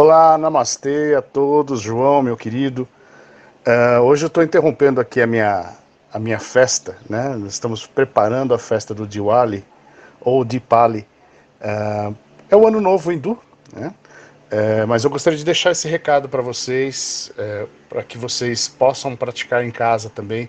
Olá, namastê a todos, João, meu querido. Uh, hoje eu estou interrompendo aqui a minha, a minha festa, né? Nós estamos preparando a festa do Diwali, ou Dipali. Uh, é o ano novo hindu, né? É, mas eu gostaria de deixar esse recado para vocês, para que vocês possam praticar em casa também.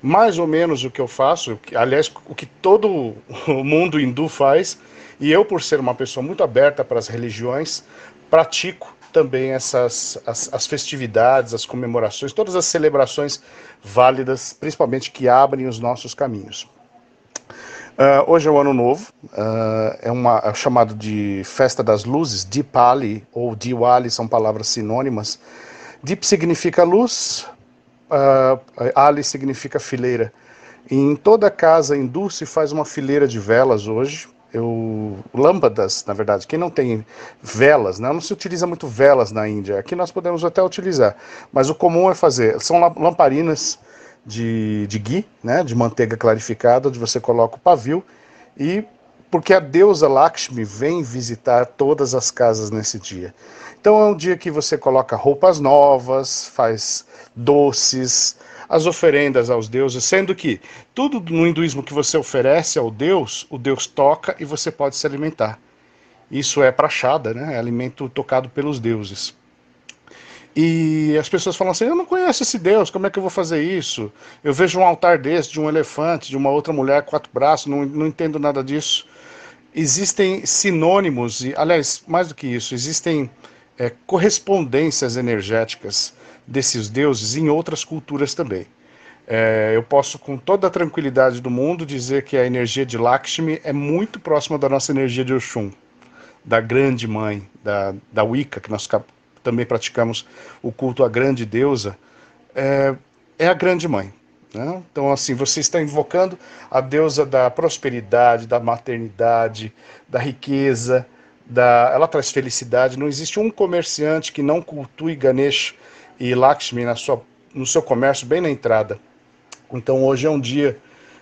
Mais ou menos o que eu faço, aliás, o que todo mundo hindu faz, e eu, por ser uma pessoa muito aberta para as religiões, pratico também essas as, as, festividades, as comemorações, todas as celebrações válidas, principalmente que abrem os nossos caminhos. Uh, hoje é o Ano Novo, uh, é uma é chamado de Festa das Luzes, Deepali ou Diwali são palavras sinônimas. Deep significa luz, uh, Ali significa fileira. E em toda casa hindu se faz uma fileira de velas hoje eu, lâmpadas, na verdade, quem não tem velas, né? não se utiliza muito velas na Índia, aqui nós podemos até utilizar, mas o comum é fazer, são lamparinas de, de ghee, né? de manteiga clarificada, onde você coloca o pavio e porque a deusa Lakshmi vem visitar todas as casas nesse dia. Então é um dia que você coloca roupas novas, faz doces, as oferendas aos deuses, sendo que tudo no hinduísmo que você oferece ao deus, o deus toca e você pode se alimentar. Isso é prachada, né? É alimento tocado pelos deuses. E as pessoas falam assim: eu não conheço esse Deus, como é que eu vou fazer isso? Eu vejo um altar desse, de um elefante, de uma outra mulher, quatro braços, não, não entendo nada disso existem sinônimos, e, aliás, mais do que isso, existem é, correspondências energéticas desses deuses em outras culturas também. É, eu posso, com toda a tranquilidade do mundo, dizer que a energia de Lakshmi é muito próxima da nossa energia de Oshun da Grande Mãe, da, da Wicca, que nós também praticamos o culto à Grande Deusa. É, é a Grande Mãe. Né? Então, assim, você está invocando a deusa da prosperidade, da maternidade, da riqueza, da... ela traz felicidade. Não existe um comerciante que não cultue Ganesh e Lakshmi na sua, no seu comércio, bem na entrada. Então, hoje é um dia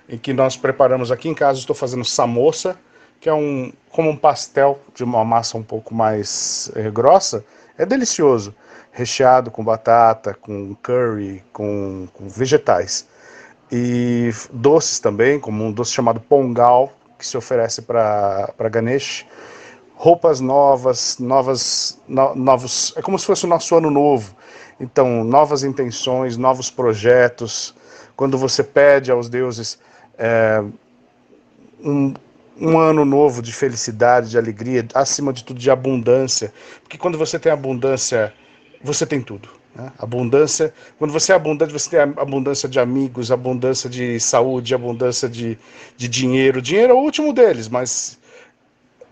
em que nós preparamos aqui em casa, estou fazendo samosa, que é um como um pastel de uma massa um pouco mais é, grossa, é delicioso, recheado com batata, com curry, com, com vegetais e doces também, como um doce chamado pongal, que se oferece para Ganesh. Roupas novas, novas, no, novos. É como se fosse o nosso ano novo. Então, novas intenções, novos projetos. Quando você pede aos deuses é, um, um ano novo de felicidade, de alegria, acima de tudo de abundância. Porque quando você tem abundância, você tem tudo. Né? Abundância, quando você é abundante, você tem abundância de amigos, abundância de saúde, abundância de, de dinheiro. Dinheiro é o último deles, mas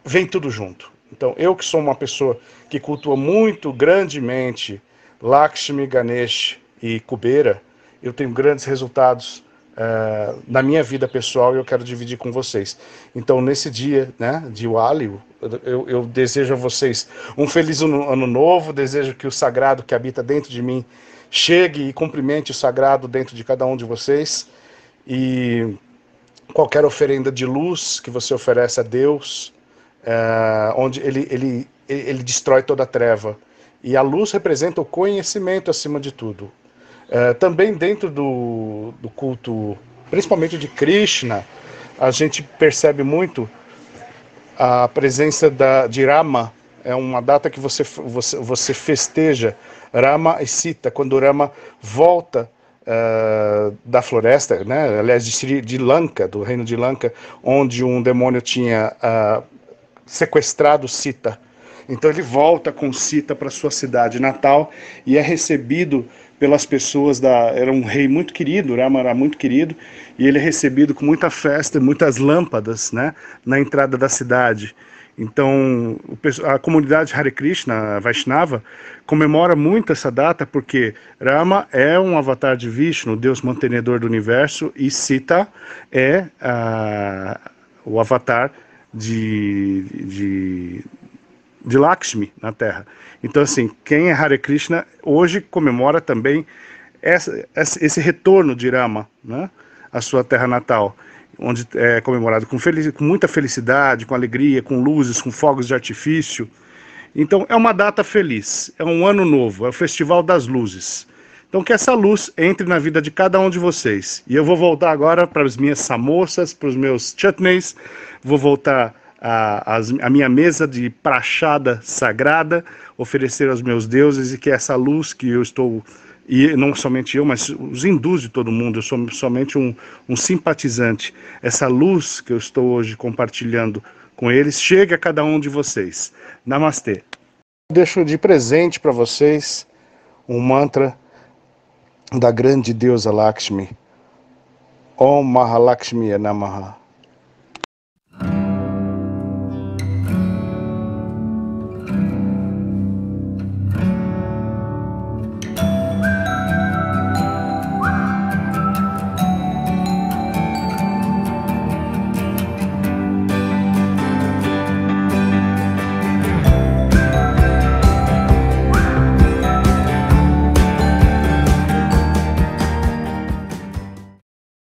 vem tudo junto. Então, eu que sou uma pessoa que cultua muito grandemente Lakshmi, Ganesh e Kubera, eu tenho grandes resultados uh, na minha vida pessoal e eu quero dividir com vocês. Então, nesse dia né, de Wali, eu, eu desejo a vocês um feliz ano novo, desejo que o sagrado que habita dentro de mim chegue e cumprimente o sagrado dentro de cada um de vocês. E qualquer oferenda de luz que você oferece a Deus, eh, onde ele, ele, ele destrói toda a treva. E a luz representa o conhecimento acima de tudo. É, também dentro do, do culto, principalmente de Krishna, a gente percebe muito a presença da, de Rama. É uma data que você, você, você festeja Rama e Sita, quando Rama volta Uh, da floresta, né? aliás, de, Sri, de Lanka, do reino de Lanka, onde um demônio tinha uh, sequestrado Sita. Então ele volta com Sita para sua cidade natal e é recebido pelas pessoas da era um rei muito querido, Rama era muito querido, e ele é recebido com muita festa, muitas lâmpadas, né, na entrada da cidade. Então, a comunidade Hare Krishna, Vaishnava, comemora muito essa data porque Rama é um avatar de Vishnu, Deus mantenedor do universo, e Sita é ah, o avatar de, de, de Lakshmi na Terra. Então, assim, quem é Hare Krishna hoje comemora também essa, esse retorno de Rama né, à sua terra natal, onde é comemorado com, feliz, com muita felicidade, com alegria, com luzes, com fogos de artifício. Então, é uma data feliz, é um ano novo, é o Festival das Luzes. Então, que essa luz entre na vida de cada um de vocês. E eu vou voltar agora para as minhas samosas, para os meus chutneys, vou voltar a, a minha mesa de prachada sagrada, oferecer aos meus deuses e que essa luz que eu estou e não somente eu, mas os hindus de todo mundo, eu sou somente um, um, simpatizante. Essa luz que eu estou hoje compartilhando com eles chegue a cada um de vocês. Namastê. Deixo de presente para vocês um mantra da grande deusa Lakshmi. Om Mahalakshmi Namaha.